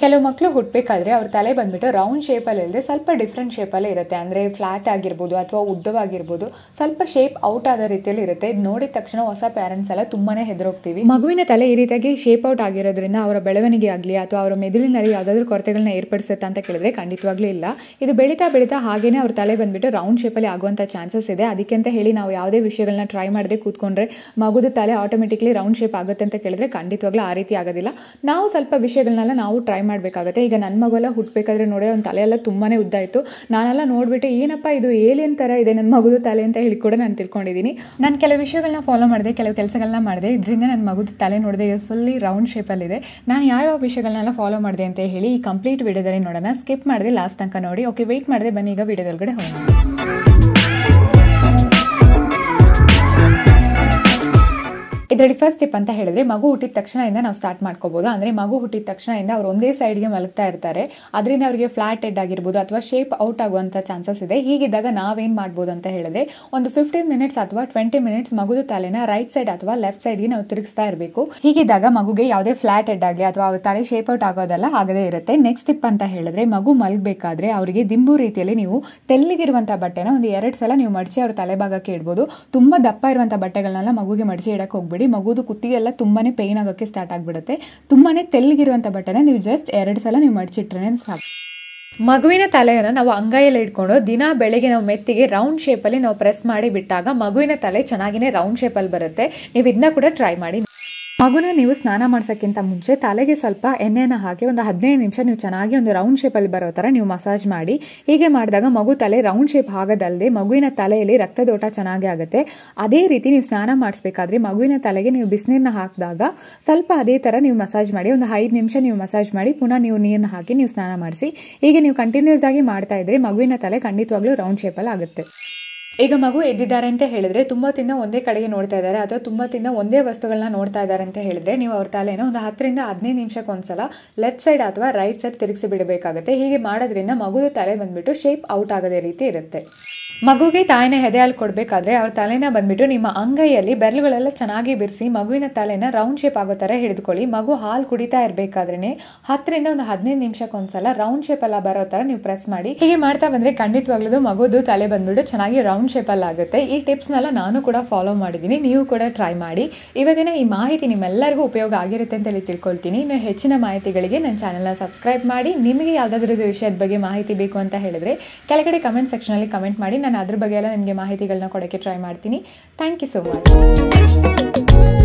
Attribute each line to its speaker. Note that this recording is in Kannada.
Speaker 1: ಕೆಲವು ಮಕ್ಕಳು ಹುಟ್ಟಬೇಕಾದ್ರೆ ಅವ್ರ ತಲೆ ಬಂದ್ಬಿಟ್ಟು ರೌಂಡ್ ಶೇಪಲ್ಲಿ ಇಲ್ಲದೆ ಸ್ವಲ್ಪ ಡಿಫ್ರೆಂಟ್ ಶೇಪಲ್ಲೇ ಇರುತ್ತೆ ಅಂದರೆ ಫ್ಲ್ಯಾಟ್ ಆಗಿರ್ಬೋದು ಅಥವಾ ಉದ್ದವಾಗಿರ್ಬೋದು ಸ್ವಲ್ಪ ಶೇಪ್ ಔಟ್ ಆದ ರೀತಿಯಲ್ಲಿ ಇರುತ್ತೆ ಇದು ನೋಡಿದ ತಕ್ಷಣ ಹೊಸ ಪೇರೆಂಟ್ಸ್ ಎಲ್ಲ ತುಂಬಾ ಹೆದರೋಗ್ತೀವಿ ಮಗುವಿನ ತಲೆ ಈ ರೀತಿಯಾಗಿ ಶೇಪ್ ಔಟ್ ಆಗಿರೋದ್ರಿಂದ ಅವರ ಬೆಳವಣಿಗೆ ಆಗಲಿ ಅಥವಾ ಅವರ ಮೆದುಳಿನಲ್ಲಿ ಯಾವುದಾದ್ರೂ ಕೊರತೆಗಳನ್ನ ಏರ್ಪಡಿಸುತ್ತೆ ಅಂತ ಕೇಳಿದ್ರೆ ಖಂಡಿತವಾಗ್ಲೂ ಇಲ್ಲ ಇದು ಬೆಳೀತಾ ಬೆಳೀತಾ ಹಾಗೇನೆ ಅವ್ರ ತಲೆ ಬಂದ್ಬಿಟ್ಟು ರೌಂಡ್ ಶೇಪಲ್ಲಿ ಆಗುವಂಥ ಚಾನ್ಸಸ್ ಇದೆ ಅದಕ್ಕೆ ಅಂತ ಹೇಳಿ ನಾವು ಯಾವುದೇ ವಿಷಯಗಳನ್ನ ಟ್ರೈ ಮಾಡದೆ ಕೂತ್ಕೊಂಡ್ರೆ ಮಗುದ ತಲೆ ಆಟೋಮೆಟಿಕ್ಲಿ ರೌಂಡ್ ಶೇಪ್ ಆಗುತ್ತೆ ಅಂತ ಕೇಳಿದ್ರೆ ಖಂಡಿತವಾಗ್ಲೂ ಆ ರೀತಿ ಆಗೋದಿಲ್ಲ ನಾವು ಸ್ವಲ್ಪ ವಿಷಯಗಳನ್ನೆಲ್ಲ ನಾವು ಟ್ರೈ ಮಾಡಬೇಕಾಗತ್ತೆ ಈಗ ನನ್ನ ಮಗುವೆಲ್ಲ ಹುಟ್ಟಬೇಕಾದ್ರೆ ನೋಡೇ ಅವ್ನ ತಲೆಯೆಲ್ಲ ತುಂಬಾ ಉದ್ದ ಇತ್ತು ನಾನೆಲ್ಲ ನೋಡಿಬಿಟ್ಟು ಏನಪ್ಪ ಇದು ಏಲಿಯನ್ ಥರ ಇದೆ ನನ್ನ ಮಗುದು ತಲೆ ಅಂತ ಹೇಳಿ ಕೂಡ ನಾನು ತಿಳ್ಕೊಂಡಿದ್ದೀನಿ ನಾನು ಕೆಲವು ವಿಷಯಗಳನ್ನ ಫಾಲೋ ಮಾಡಿದೆ ಕೆಲವು ಕೆಲಸಗಳನ್ನ ಮಾಡಿದೆ ಇದರಿಂದ ನನ್ನ ಮಗುದು ತಲೆ ನೋಡಿದೆ ಫುಲ್ಲಿ ರೌಂಡ್ ಶೇಪಲ್ಲಿದೆ ನಾನು ಯಾವ ಯಾವ ವಿಷಯಗಳನ್ನೆಲ್ಲ ಫಾಲೋ ಮಾಡಿದೆ ಅಂತ ಹೇಳಿ ಈ ಕಂಪ್ಲೀಟ್ ವಿಡಿಯೋದಲ್ಲಿ ನೋಡೋಣ ಸ್ಕಿಪ್ ಮಾಡಿದೆ ಲಾಸ್ಟ್ ತನಕ ನೋಡಿ ಓಕೆ ವೆಯ್ಟ್ ಮಾಡಿದೆ ಬನ್ನಿ ಈಗ ವಿಡಿಯೋದೊಳಗಡೆ ಹೋಗೋಣ ಇದರಲ್ಲಿ ಫಸ್ಟ್ ಟಿಪ್ ಅಂತ ಹೇಳಿದ್ರೆ ಮಗು ಹುಟ್ಟಿದ ತಕ್ಷಣದಿಂದ ನಾವು ಸ್ಟಾರ್ಟ್ ಮಾಡ್ಕೋಬಹುದು ಅಂದ್ರೆ ಮಗು ಹುಟ್ಟಿದ ತಕ್ಷಣದಿಂದ ಅವ್ರು ಒಂದೇ ಸೈಡ್ಗೆ ಮಲಗ್ತಾ ಇರ್ತಾರೆ ಅದರಿಂದ ಅವರಿಗೆ ಫ್ಲಾಟ್ ಹೆಡ್ ಆಗಿರ್ಬೋದು ಅಥವಾ ಶೇಪ್ ಔಟ್ ಆಗುವಂತ ಚಾನ್ಸಸ್ ಇದೆ ಹೀಗಿದ್ದಾಗ ನಾವೇನ್ ಮಾಡ್ಬೋದು ಅಂತ ಹೇಳಿದ್ರೆ ಒಂದು ಫಿಫ್ಟೀನ್ ಮಿನಿಟ್ಸ್ ಅಥವಾ ಟ್ವೆಂಟಿ ಮಿನಿಟ್ಸ್ ಮಗು ತಲೆನ ರೈಟ್ ಸೈಡ್ ಅಥವಾ ಲೆಫ್ಟ್ ಸೈಡ್ಗೆ ನಾವು ತಿರುಗಿಸ್ತಾ ಇರಬೇಕು ಹೀಗಿದ್ದಾಗ ಮಗುಗೆ ಯಾವುದೇ ಫ್ಲಾಟ್ ಹೆಡ್ ಆಗಲಿ ಅಥವಾ ಅವ್ರ ತಲೆ ಶೇಪ್ ಔಟ್ ಆಗೋದೆಲ್ಲ ಆಗದೇ ಇರುತ್ತೆ ನೆಕ್ಸ್ಟ್ ಟಿಪ್ ಅಂತ ಹೇಳಿದ್ರೆ ಮಗು ಮಲಗಬೇಕಾದ್ರೆ ಅವರಿಗೆ ದಿಂಬು ರೀತಿಯಲ್ಲಿ ನೀವು ತೆಲ್ಲಿಗಿರುವಂತಹ ಬಟ್ಟೆನ ಒಂದು ಎರಡು ಸಲ ನೀವು ಮಡಚಿ ಅವ್ರ ತಲೆಭಾಗಕ್ಕೆ ಇಡಬಹುದು ತುಂಬಾ ದಪ್ಪ ಇರುವಂತ ಬಟ್ಟೆಗಳನ್ನೆಲ್ಲ ಮಗುಗೆ ಮಡಚಿ ಇಡಕ್ಕೆ ಹೋಗ್ಬಿಡಿ ಮಾಡಿ ಮಗುದು ಕುತ್ತಿಗೆಲ್ಲ ತುಂಬಾನೇ ಪೇಯ್ನ್ ಆಗೋಕ್ಕೆ ಸ್ಟಾರ್ಟ್ ಆಗಿಬಿಡುತ್ತೆ ತುಂಬಾನೇ ತೆಲ್ಲಿಗಿರುವಂಥ ಬಟ್ಟೆನ ನೀವು ಜಸ್ಟ್ ಎರಡು ಸಲ ನೀವು ಮಡಚಿಟ್ರೆ ಸಾಕು ಮಗುವಿನ ತಲೆಯನ್ನು ನಾವು ಅಂಗೈಯಲ್ಲಿ ಇಟ್ಕೊಂಡು ದಿನ ಬೆಳಗ್ಗೆ ನಾವು ಮೆತ್ತಿಗೆ ರೌಂಡ್ ಶೇಪಲ್ಲಿ ನಾವು ಪ್ರೆಸ್ ಮಾಡಿ ಬಿಟ್ಟಾಗ ಮಗುವಿನ ತಲೆ ಚೆನ್ನಾಗಿನೇ ರೌಂಡ್ ಶೇಪಲ್ಲಿ ಬರುತ್ತೆ ನೀವು ಇದನ್ನ ಕೂಡ ಟ್ರೈ ಮಾಡಿ ಮಗುನ ನೀವು ಸ್ನಾನ ಮಾಡ್ಸೋಕ್ಕಿಂತ ಮುಂಚೆ ತಲೆಗೆ ಸ್ವಲ್ಪ ಎಣ್ಣೆನ ಹಾಕಿ ಒಂದು ಹದಿನೈದು ನಿಮಿಷ ನೀವು ಚೆನ್ನಾಗಿ ಒಂದು ರೌಂಡ್ ಶೇಪಲ್ಲಿ ಬರೋ ಥರ ನೀವು ಮಸಾಜ್ ಮಾಡಿ ಹೀಗೆ ಮಾಡಿದಾಗ ಮಗು ತಲೆ ರೌಂಡ್ ಶೇಪ್ ಆಗೋದಲ್ಲದೆ ಮಗುವಿನ ತಲೆಯಲ್ಲಿ ರಕ್ತದೋಟ ಚೆನ್ನಾಗಿ ಆಗುತ್ತೆ ಅದೇ ರೀತಿ ನೀವು ಸ್ನಾನ ಮಾಡಿಸ್ಬೇಕಾದ್ರೆ ಮಗುವಿನ ತಲೆಗೆ ನೀವು ಬಿಸಿನೀರನ್ನ ಹಾಕಿದಾಗ ಸ್ವಲ್ಪ ಅದೇ ಥರ ನೀವು ಮಸಾಜ್ ಮಾಡಿ ಒಂದು ಐದು ನಿಮಿಷ ನೀವು ಮಸಾಜ್ ಮಾಡಿ ಪುನಃ ನೀವು ನೀರನ್ನ ಹಾಕಿ ನೀವು ಸ್ನಾನ ಮಾಡಿಸಿ ಹೀಗೆ ನೀವು ಕಂಟಿನ್ಯೂಸ್ ಆಗಿ ಮಾಡ್ತಾ ಇದ್ರೆ ಮಗುವಿನ ತಲೆ ಖಂಡಿತವಾಗ್ಲೂ ರೌಂಡ್ ಶೇಪಲ್ಲಿ ಆಗುತ್ತೆ ಈಗ ಮಗು ಎದ್ದಿದ್ದಾರೆ ಅಂತ ಹೇಳಿದ್ರೆ ತುಂಬಾ ತಿನ್ನ ಒಂದೇ ಕಡೆಗೆ ನೋಡ್ತಾ ಇದ್ದಾರೆ ಅಥವಾ ತುಂಬಾ ತಿನ್ನ ಒಂದೇ ವಸ್ತುಗಳನ್ನ ನೋಡ್ತಾ ಇದ್ದಾರೆ ಅಂತ ಹೇಳಿದ್ರೆ ನೀವು ಅವ್ರ ತಲೆನ ಒಂದು ಹತ್ತರಿಂದ ಹದಿನೈದು ನಿಮಿಷಕ್ಕೆ ಒಂದ್ಸಲ ಲೆಫ್ಟ್ ಸೈಡ್ ಅಥವಾ ರೈಟ್ ಸೈಡ್ ತಿರುಗಿಸಿ ಬಿಡಬೇಕಾಗುತ್ತೆ ಹೀಗೆ ಮಾಡೋದ್ರಿಂದ ಮಗು ತಲೆ ಬಂದ್ಬಿಟ್ಟು ಶೇಪ್ ಔಟ್ ಆಗದೇ ರೀತಿ ಇರುತ್ತೆ ಮಗುಗೆ ತಾಯಿನ ಎದೆಯಲ್ಲಿ ಕೊಡಬೇಕಾದ್ರೆ ಅವ್ರ ತಲೆನ ಬಂದ್ಬಿಟ್ಟು ನಿಮ್ಮ ಅಂಗೈಯಲ್ಲಿ ಬೆರಳುಗಳೆಲ್ಲ ಚೆನ್ನಾಗಿ ಬಿರಿಸಿ ಮಗುವಿನ ತಲೆನ ರೌಂಡ್ ಶೇಪ್ ಆಗೋ ಥರ ಹಿಡಿದುಕೊಳ್ಳಿ ಮಗು ಹಾಲು ಕುಡಿತಾ ಇರಬೇಕಾದ್ರೆ ಹತ್ತರಿಂದ ಒಂದು ಹದಿನೈದು ನಿಮಿಷಕ್ಕೆ ಒಂದ್ಸಲ ರೌಂಡ್ ಶೇಪಲ್ಲಿ ಬರೋ ಥರ ನೀವು ಪ್ರೆಸ್ ಮಾಡಿ ಹೀಗೆ ಮಾಡ್ತಾ ಬಂದರೆ ಖಂಡಿತವಾಗ್ಲೂ ಮಗುದು ತಲೆ ಬಂದ್ಬಿಟ್ಟು ಚೆನ್ನಾಗಿ ರೌಂಡ್ ಶೇಪಲ್ಲಿ ಆಗುತ್ತೆ ಈ ಟಿಪ್ಸ್ನೆಲ್ಲ ನಾನು ಕೂಡ ಫಾಲೋ ಮಾಡಿದ್ದೀನಿ ನೀವು ಕೂಡ ಟ್ರೈ ಮಾಡಿ ಇವತ್ತಿನ ಈ ಮಾಹಿತಿ ನಿಮ್ಮೆಲ್ಲರಿಗೂ ಉಪಯೋಗ ಆಗಿರುತ್ತೆ ಅಂತೇಳಿ ತಿಳ್ಕೊಳ್ತೀನಿ ಇನ್ನು ಹೆಚ್ಚಿನ ಮಾಹಿತಿಗಳಿಗೆ ನನ್ನ ಚಾನಲ್ನ ಸಬ್ಸ್ಕ್ರೈಬ್ ಮಾಡಿ ನಿಮಗೆ ಯಾವುದಾದ್ರೂ ವಿಷಯದ ಬಗ್ಗೆ ಮಾಹಿತಿ ಬೇಕು ಅಂತ ಹೇಳಿದ್ರೆ ಕೆಳಗಡೆ ಕಮೆಂಟ್ ಸೆಕ್ಷನಲ್ಲಿ ಕಮೆಂಟ್ ಮಾಡಿ ನಾನು ನಾನು ಅದ್ರ ಬಗ್ಗೆ ಎಲ್ಲ ನಿಮಗೆ ಮಾಹಿತಿಗಳನ್ನ ಕೊಡೋಕ್ಕೆ ಟ್ರೈ ಮಾಡ್ತೀನಿ ಥ್ಯಾಂಕ್ ಯು ಸೊ ಮಚ್